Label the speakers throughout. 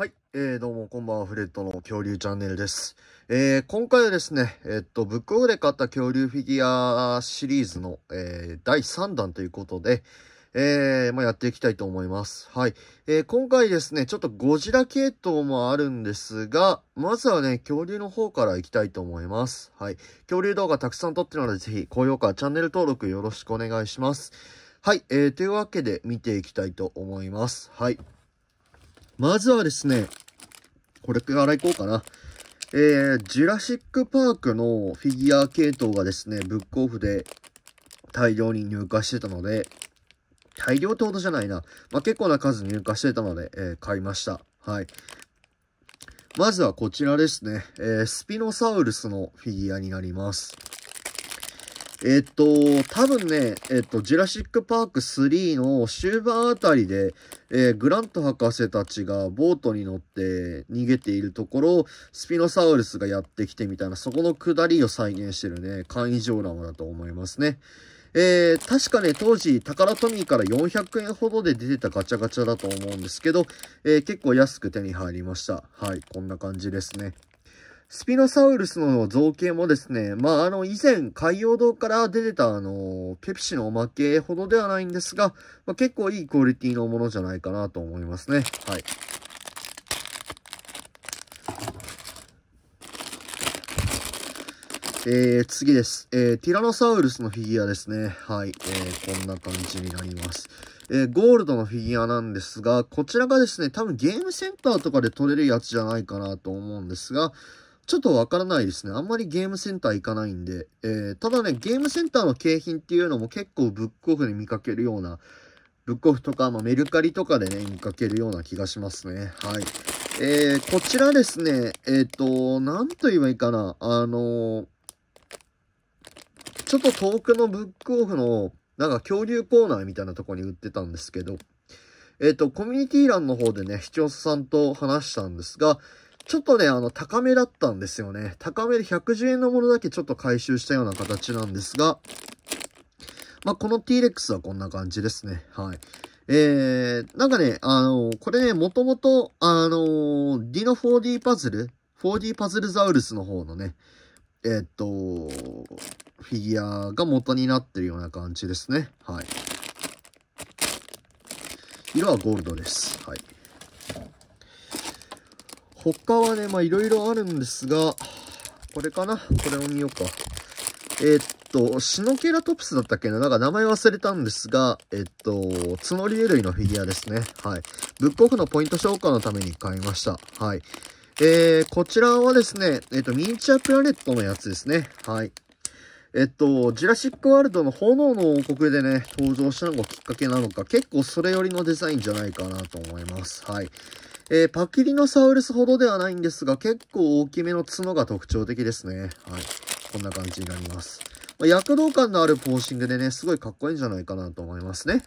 Speaker 1: はい、えー、どうもこんばんは、フレットの恐竜チャンネルです。えー、今回はですね、えー、っと、ブックオフで買った恐竜フィギュアシリーズの、えー、第3弾ということで、えー、まあ、やっていきたいと思います。はい。えー、今回ですね、ちょっとゴジラ系統もあるんですが、まずはね、恐竜の方からいきたいと思います。はい。恐竜動画たくさん撮ってるので、ぜひ高評価、チャンネル登録よろしくお願いします。はい。えー、というわけで見ていきたいと思います。はい。まずはですね、これから行こうかな。えー、ジュラシックパークのフィギュア系統がですね、ブックオフで大量に入荷してたので、大量ってことじゃないな。まあ、結構な数入荷してたので、えー、買いました。はい。まずはこちらですね。えー、スピノサウルスのフィギュアになります。えっと、多分ね、えっと、ジュラシック・パーク3の終盤あたりで、えー、グラント博士たちがボートに乗って逃げているところを、スピノサウルスがやってきてみたいな、そこの下りを再現してるね、簡易上ラマだと思いますね。えー、確かね、当時、タカラトミーから400円ほどで出てたガチャガチャだと思うんですけど、えー、結構安く手に入りました。はい、こんな感じですね。スピノサウルスの造形もですね、まあ、あの、以前、海洋堂から出てた、あの、ペプシのおまけほどではないんですが、まあ、結構いいクオリティのものじゃないかなと思いますね。はい。えー、次です。えー、ティラノサウルスのフィギュアですね。はい。えー、こんな感じになります。えー、ゴールドのフィギュアなんですが、こちらがですね、多分ゲームセンターとかで取れるやつじゃないかなと思うんですが、ちょっとわからないですね。あんまりゲームセンター行かないんで。えー、ただね、ゲームセンターの景品っていうのも結構ブックオフで見かけるような、ブックオフとか、まあ、メルカリとかでね、見かけるような気がしますね。はい。えー、こちらですね、えっ、ー、と、なんと言えばいいかな。あのちょっと遠くのブックオフの、なんか恐竜コーナーみたいなとこに売ってたんですけど、えっ、ー、と、コミュニティ欄の方でね、視聴者さんと話したんですが、ちょっとね、あの、高めだったんですよね。高めで110円のものだけちょっと回収したような形なんですが、まあ、この T-Rex はこんな感じですね。はい。えー、なんかね、あのー、これね、もともと、あのー、ディノ 4D パズル ?4D パズルザウルスの方のね、えー、っと、フィギュアが元になってるような感じですね。はい。色はゴールドです。はい。他はね、まあいろいろあるんですが、これかなこれを見ようか。えー、っと、シノケラトプスだったっけななんか名前忘れたんですが、えっと、リエ類のフィギュアですね。はい。ブックオフのポイント消化のために買いました。はい。えー、こちらはですね、えっと、ミニチュアプラネットのやつですね。はい。えっと、ジュラシックワールドの炎の王国でね、登場したのがきっかけなのか、結構それよりのデザインじゃないかなと思います。はい。えー、パキリノサウルスほどではないんですが、結構大きめの角が特徴的ですね。はい。こんな感じになります。まあ、躍動感のあるポーシングでね、すごいかっこいいんじゃないかなと思いますね。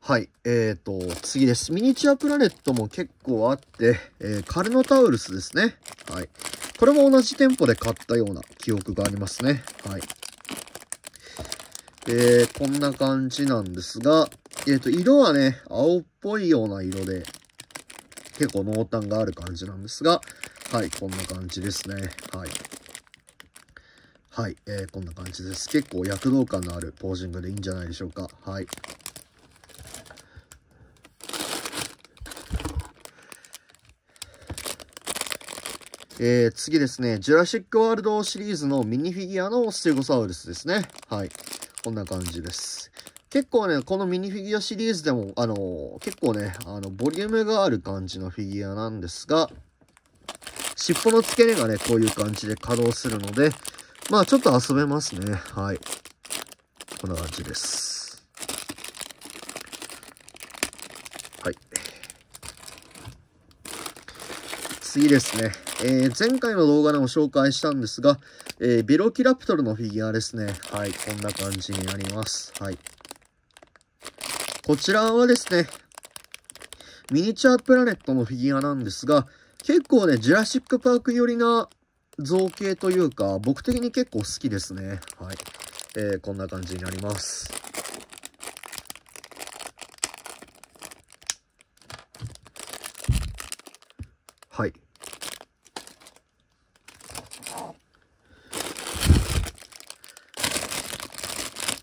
Speaker 1: はい。えっ、ー、と、次です。ミニチュアプラネットも結構あって、えー、カルノタウルスですね。はい。これも同じ店舗で買ったような記憶がありますね。はい。えー、こんな感じなんですが、えっ、ー、と、色はね、青っぽいような色で、結構濃淡がある感じなんですが、はい、こんな感じですね。はい。はい、えー、こんな感じです。結構躍動感のあるポージングでいいんじゃないでしょうか。はい。えー、次ですね、ジュラシックワールドシリーズのミニフィギュアのステゴサウルスですね。はい。こんな感じです。結構ね、このミニフィギュアシリーズでも、あのー、結構ね、あの、ボリュームがある感じのフィギュアなんですが、尻尾の付け根がね、こういう感じで稼働するので、まあちょっと遊べますね。はい。こんな感じです。はい。次ですね。えー、前回の動画でも紹介したんですが、えー、ビロキラプトルのフィギュアですね。はい、こんな感じになります。はい。こちらはですね、ミニチュアプラネットのフィギュアなんですが、結構ね、ジュラシックパーク寄りな造形というか、僕的に結構好きですね。はい。えー、こんな感じになります。はい。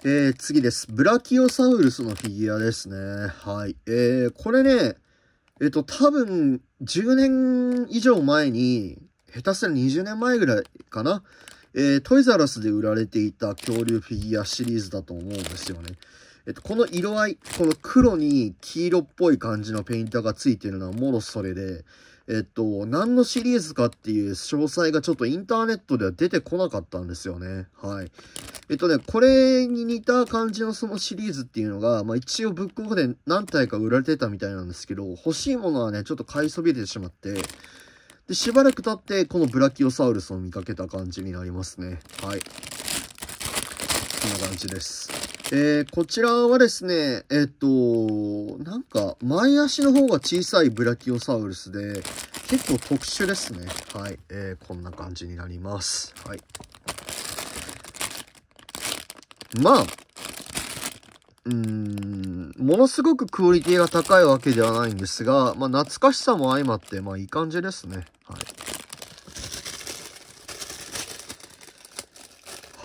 Speaker 1: えー、次です。ブラキオサウルスのフィギュアですね。はい。えー、これね、えっ、ー、と、多分、10年以上前に、下手すら20年前ぐらいかな、えー、トイザラスで売られていた恐竜フィギュアシリーズだと思うんですよね。えっと、この色合い、この黒に黄色っぽい感じのペインターがついてるのはもろそれで、えっと、何のシリーズかっていう詳細がちょっとインターネットでは出てこなかったんですよね。はい。えっとね、これに似た感じのそのシリーズっていうのが、まあ一応ブックオフで何体か売られてたみたいなんですけど、欲しいものはね、ちょっと買いそびれてしまって、で、しばらく経って、このブラキオサウルスを見かけた感じになりますね。はい。こんな感じです。えー、こちらはですね、えっと、なんか、前足の方が小さいブラキオサウルスで、結構特殊ですね。はい。えー、こんな感じになります。はい。まあ、うーん、ものすごくクオリティが高いわけではないんですが、まあ、懐かしさも相まって、まあ、いい感じですね。はい。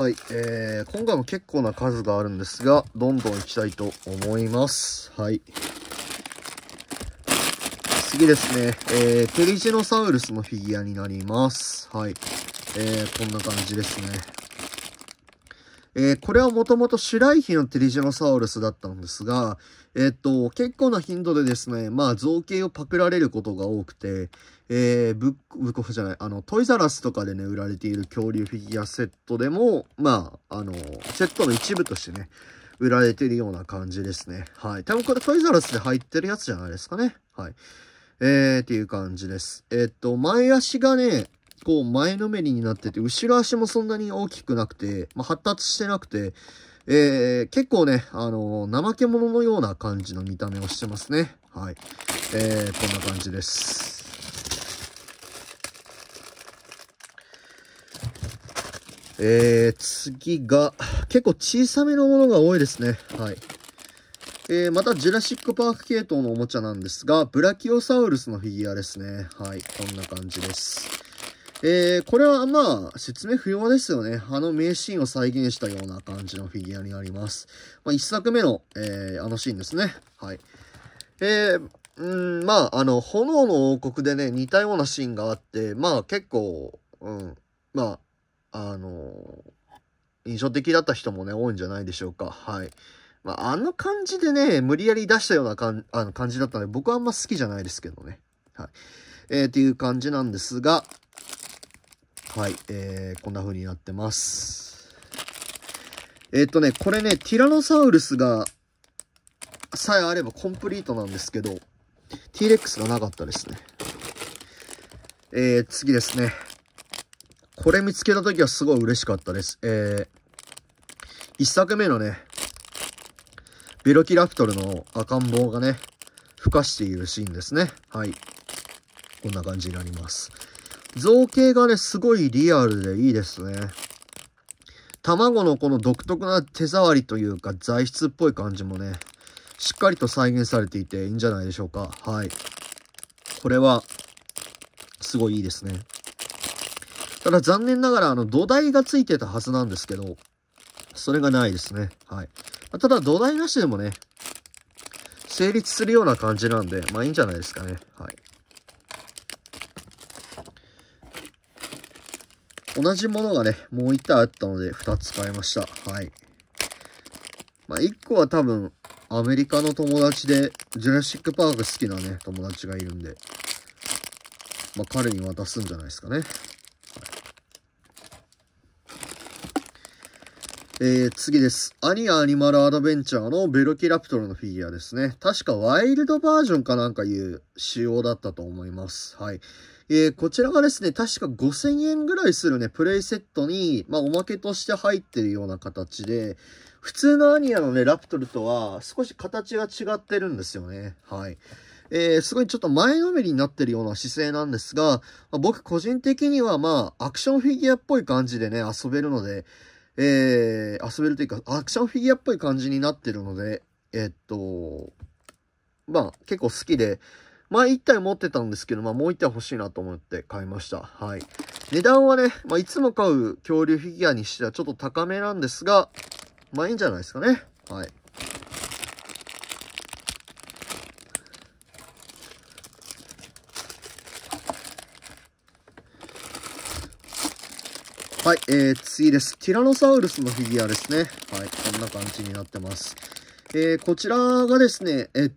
Speaker 1: はい、えー、今回も結構な数があるんですが、どんどん行きたいと思います。はい。次ですね、えー、テリジノサウルスのフィギュアになります。はい。えー、こんな感じですね。えー、これはもともとシライヒのテリジノサウルスだったんですが、えー、っと、結構な頻度でですね、まあ造形をパクられることが多くて、えー、ブック、ブックオフじゃない、あの、トイザラスとかでね、売られている恐竜フィギュアセットでも、まあ、あの、セットの一部としてね、売られているような感じですね。はい。多分これトイザラスで入ってるやつじゃないですかね。はい。えー、っていう感じです。えっと、前足がね、こう前のめりになってて、後ろ足もそんなに大きくなくて、まあ、発達してなくて、えー、結構ね、あのー、怠け者のような感じの見た目をしてますね。はい。えー、こんな感じです。えー、次が、結構小さめのものが多いですね。はい。えー、また、ジュラシック・パーク系統のおもちゃなんですが、ブラキオサウルスのフィギュアですね。はい、こんな感じです。えー、これはまあ、説明不要ですよね。あの名シーンを再現したような感じのフィギュアになります。まあ、一作目の、えー、あのシーンですね。はい。えー、うん、まあ、あの、炎の王国でね、似たようなシーンがあって、まあ、結構、うん、まあ、あの印象的だった人もね、多いんじゃないでしょうか。はい。まあ、あの感じでね、無理やり出したようなかんあの感じだったので、僕はあんま好きじゃないですけどね。はい。えー、っていう感じなんですが、はい、えー、こんな風になってます。えっ、とね、これね、ティラノサウルスが、さえあればコンプリートなんですけど、t ックスがなかったですね。えー、次ですね。これ見つけた時はすごい嬉しかったです。えー、1作目のね、ベロキラプトルの赤ん坊がね、孵化しているシーンですね。はい。こんな感じになります。造形がね、すごいリアルでいいですね。卵のこの独特な手触りというか材質っぽい感じもね、しっかりと再現されていていいんじゃないでしょうか。はい。これは、すごいいいですね。ただ残念ながら、あの、土台がついてたはずなんですけど、それがないですね。はい。ただ土台なしでもね、成立するような感じなんで、まあいいんじゃないですかね。はい。同じものがね、もう1体あったので、2つ買いました。はい。まあ、1個は多分、アメリカの友達で、ジュラシックパーク好きなね、友達がいるんで、まあ、彼に渡すんじゃないですかね。えー、次です。アニアアニマルアドベンチャーのベロキラプトルのフィギュアですね。確かワイルドバージョンかなんかいう仕様だったと思います。はい。えー、こちらがですね、確か5000円ぐらいするね、プレイセットに、まあ、おまけとして入ってるような形で、普通のアニアのね、ラプトルとは少し形が違ってるんですよね。はい。えー、すごいちょっと前のめりになってるような姿勢なんですが、僕個人的にはまあ、アクションフィギュアっぽい感じでね、遊べるので、えー、遊べるというか、アクションフィギュアっぽい感じになってるので、えっと、まあ、結構好きで、まあ、1体持ってたんですけど、まあ、もう1体欲しいなと思って買いました。はい。値段はね、まあ、いつも買う恐竜フィギュアにしてはちょっと高めなんですが、まあ、いいんじゃないですかね。はい。はい、えー、次です。ティラノサウルスのフィギュアですね。はい、こんな感じになってます。えー、こちらがですね、えっ、ー、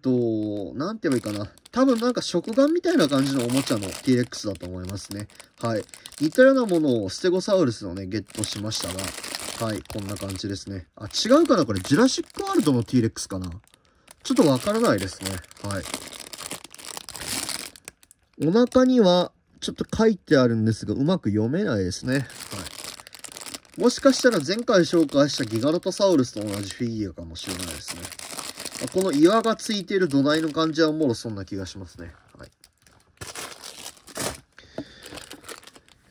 Speaker 1: と、なんて言えばいいかな。多分なんか食玩みたいな感じのおもちゃの t x だと思いますね。はい。似たようなものをステゴサウルスのね、ゲットしましたが、はい、こんな感じですね。あ、違うかなこれ、ジュラシックワールドの t x かなちょっとわからないですね。はい。お腹には、ちょっと書いてあるんですが、うまく読めないですね。もしかしたら前回紹介したギガロトサウルスと同じフィギュアかもしれないですね。この岩がついている土台の感じはもろそんな気がしますね。はい。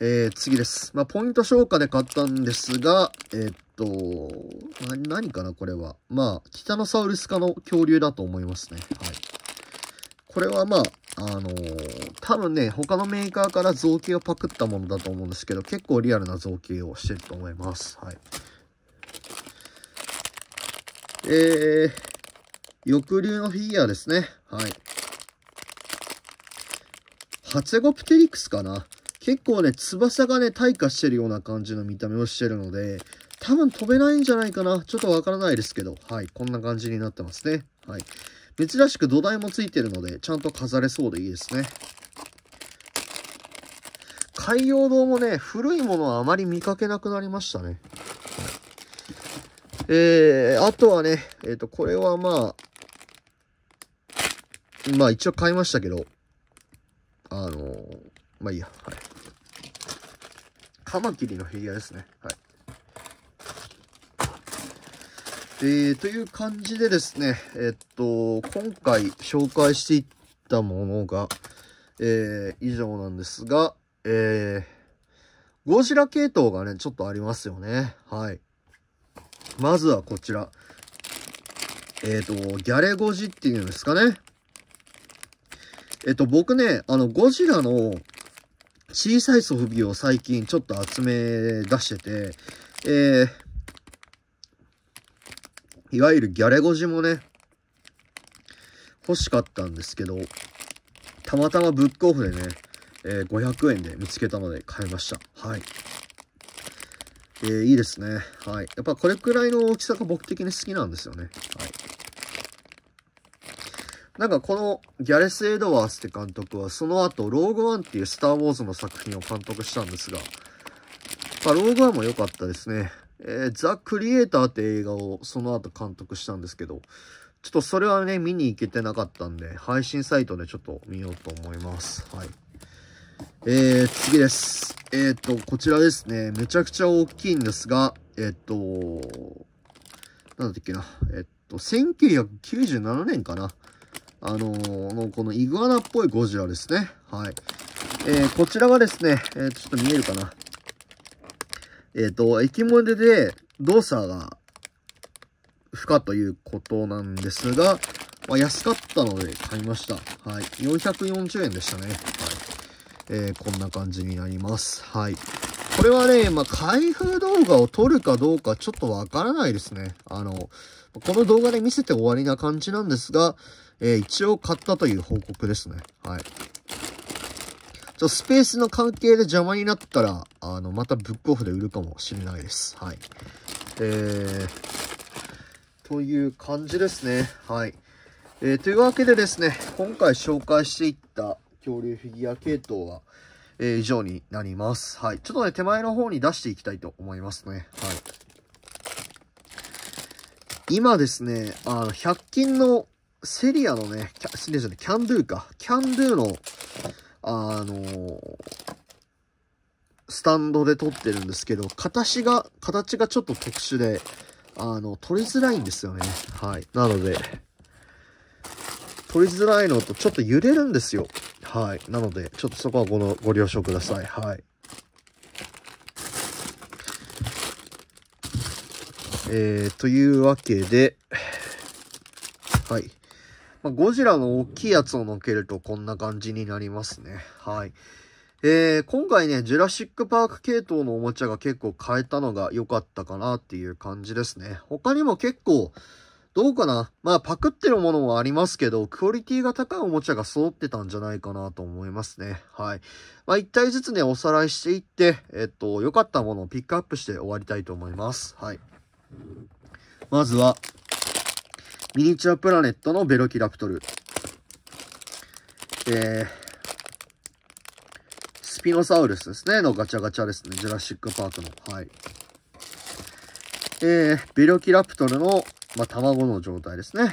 Speaker 1: えー、次です。まあ、ポイント消化で買ったんですが、えー、っと、何かな、これは。まあ、キタノサウルス科の恐竜だと思いますね。はい。これはまあ、あのー、多分ね、他のメーカーから造形をパクったものだと思うんですけど、結構リアルな造形をしてると思います。はい。えー、翼竜のフィギュアですね。はい。ハチェゴプテリクスかな結構ね、翼がね、退化してるような感じの見た目をしてるので、多分飛べないんじゃないかなちょっとわからないですけど、はい。こんな感じになってますね。はい。珍しく土台もついてるので、ちゃんと飾れそうでいいですね。海洋堂もね、古いものはあまり見かけなくなりましたね。えー、あとはね、えっ、ー、と、これはまあ、まあ一応買いましたけど、あのー、まあいいや、はい。カマキリのフィギュアですね。はい。えー、という感じでですね、えっと、今回紹介していったものが、えー、以上なんですが、えー、ゴジラ系統がね、ちょっとありますよね。はい。まずはこちら。えっ、ー、と、ギャレゴジっていうんですかね。えっと、僕ね、あの、ゴジラの小さいソフビを最近ちょっと集め出してて、えー、いわゆるギャレゴジもね、欲しかったんですけど、たまたまブックオフでね、えー、500円で見つけたので買いました。はい。えー、いいですね。はい。やっぱこれくらいの大きさが僕的に好きなんですよね。はい。なんかこのギャレス・エドワースって監督は、その後、ローグワンっていうスター・ウォーズの作品を監督したんですが、まあ、ローグワンも良かったですね。えー、ザ・クリエイターって映画をその後監督したんですけど、ちょっとそれはね、見に行けてなかったんで、配信サイトでちょっと見ようと思います。はい。えー、次です。えっ、ー、と、こちらですね。めちゃくちゃ大きいんですが、えっ、ー、と、なんだっけな。えっ、と、1997年かな。あのの、このイグアナっぽいゴジラですね。はい。えー、こちらがですね、えー、ちょっと見えるかな。えっ、ー、と、駅モデで動作が不可ということなんですが、まあ、安かったので買いました。はい。440円でしたね。はい。えー、こんな感じになります。はい。これはね、まあ、開封動画を撮るかどうかちょっとわからないですね。あの、この動画で見せて終わりな感じなんですが、えー、一応買ったという報告ですね。はい。ょスペースの関係で邪魔になったら、あの、またブックオフで売るかもしれないです。はい。えー、という感じですね。はい。えー、というわけでですね、今回紹介していった恐竜フィギュア系統は、えー、以上になります。はい。ちょっとね、手前の方に出していきたいと思いますね。はい。今ですね、あの、100均のセリアのね、セリアじゃない、キャンドゥか。キャンドゥの、あの、スタンドで撮ってるんですけど、形が、形がちょっと特殊で、あの、撮りづらいんですよね。はい。なので、撮りづらいのとちょっと揺れるんですよ。はい。なので、ちょっとそこはごのご了承ください。はい。えー、というわけで、はい。まあ、ゴジラの大きいやつを乗っけるとこんな感じになりますね。はい。えー、今回ね、ジュラシックパーク系統のおもちゃが結構変えたのが良かったかなっていう感じですね。他にも結構、どうかなまあ、パクってるものもありますけど、クオリティが高いおもちゃが揃ってたんじゃないかなと思いますね。はい。まあ、一体ずつね、おさらいしていって、えっと、良かったものをピックアップして終わりたいと思います。はい。まずは、ミニチュアプラネットのベロキラプトル。えー、スピノサウルスですね、のガチャガチャですね。ジュラシックパークの。はい。えー、ベロキラプトルの、まあ、卵の状態ですね。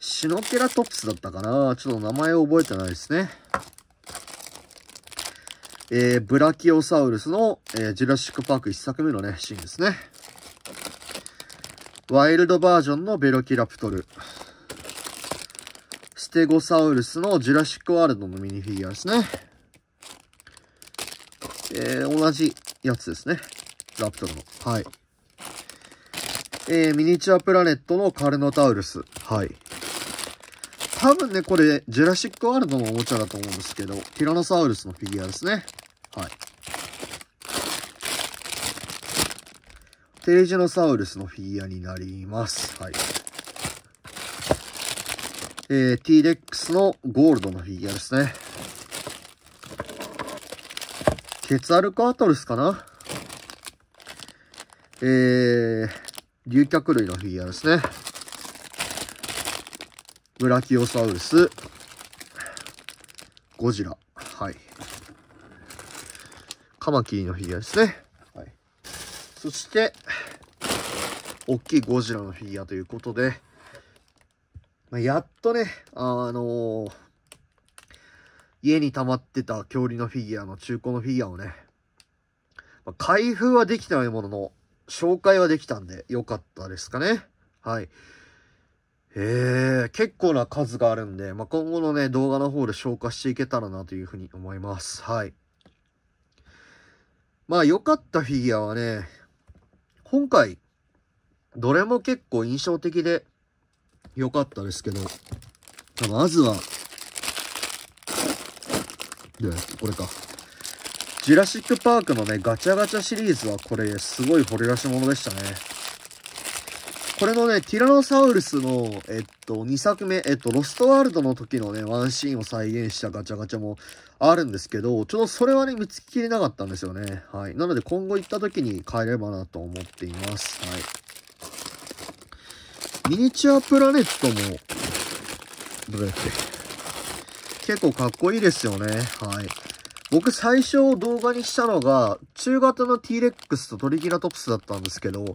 Speaker 1: シノケラトプスだったかなちょっと名前を覚えてないですね。えー、ブラキオサウルスの、えー、ジュラシックパーク1作目のね、シーンですね。ワイルドバージョンのベロキラプトル。ステゴサウルスのジュラシックワールドのミニフィギュアですね。えー、同じやつですね。ラプトルの。はい。えー、ミニチュアプラネットのカルノタウルス。はい。多分ね、これ、ジュラシックワールドのおもちゃだと思うんですけど、ティラノサウルスのフィギュアですね。はい。テージノサウルスのフィギュアになります。はい。えー、T-Rex のゴールドのフィギュアですね。ケツアルカートルスかなえー、竜脚類のフィギュアですね。ブラキオサウルス、ゴジラ、はい。カマキリのフィギュアですね。はい。そして、大きいゴジラのフィギュアということで、まあ、やっとね、あのー、家に溜まってた恐竜のフィギュアの中古のフィギュアをね、まあ、開封はできてないものの、紹介はできたんで、良かったですかね。はい。えー、結構な数があるんで、まあ、今後のね、動画の方で消化していけたらなというふうに思います。はい。まあ、良かったフィギュアはね、今回、どれも結構印象的で良かったですけど、まずは、で、これか。ジュラシック・パークのね、ガチャガチャシリーズはこれ、すごい掘り出し物でしたね。これのね、ティラノサウルスの、えっと、2作目、えっと、ロストワールドの時のね、ワンシーンを再現したガチャガチャもあるんですけど、ちょうどそれはね、見つききれなかったんですよね。はい。なので、今後行った時に買えればなと思っています。はい。ミニチュアプラネットも、どれだっけ結構かっこいいですよね。はい。僕最初動画にしたのが、中型の T-Rex とトリキナトプスだったんですけど、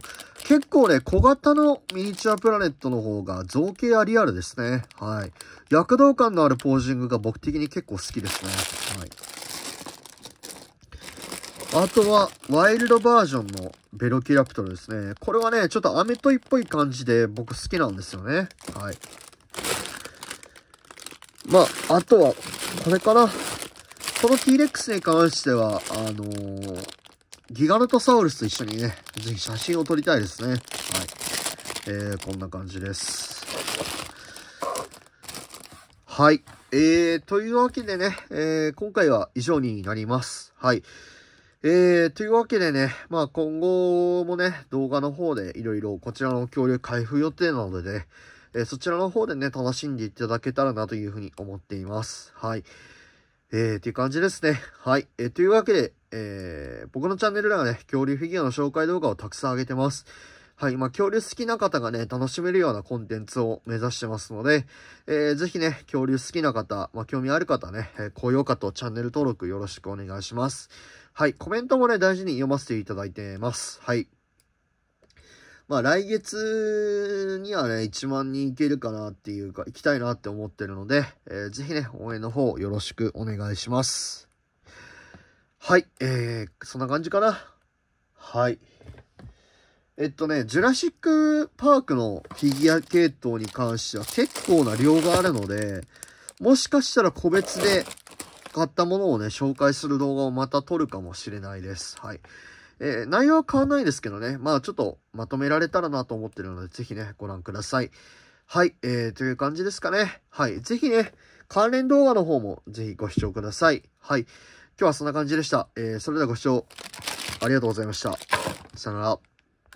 Speaker 1: 結構ね、小型のミニチュアプラネットの方が造形はリアルですね。はい。躍動感のあるポージングが僕的に結構好きですね。はい。あとは、ワイルドバージョンのベロキラプトルですね。これはね、ちょっとアメトイっぽい感じで僕好きなんですよね。はい。まあ、あとは、これかな。この T-Rex に関しては、あのー、ギガルトサウルスと一緒にね、ぜひ写真を撮りたいですね。はい。えー、こんな感じです。はい。えー、というわけでね、えー、今回は以上になります。はい。えー、というわけでね、まあ今後もね、動画の方でいろいろこちらの恐竜開封予定なのでね、えー、そちらの方でね、楽しんでいただけたらなというふうに思っています。はい。えー、っていう感じですね。はい。えー、というわけで、えー、僕のチャンネルではね、恐竜フィギュアの紹介動画をたくさん上げてます。はい。まあ、恐竜好きな方がね、楽しめるようなコンテンツを目指してますので、えー、ぜひね、恐竜好きな方、まあ、興味ある方ね、えー、高評価とチャンネル登録よろしくお願いします。はい、コメントもね、大事に読ませていただいてます。はい。まあ、来月にはね、1万人いけるかなっていうか、行きたいなって思ってるので、えー、ぜひね、応援の方よろしくお願いします。はい、えー、そんな感じかな。はい。えっとね、ジュラシック・パークのフィギュア系統に関しては結構な量があるので、もしかしたら個別で買ったものをね、紹介する動画をまた撮るかもしれないです。はい。えー、内容は変わんないですけどね、まあちょっとまとめられたらなと思ってるので、ぜひね、ご覧ください。はい、えー、という感じですかね。はい、ぜひね、関連動画の方もぜひご視聴ください。はい、今日はそんな感じでした。えー、それではご視聴ありがとうございました。さよなら。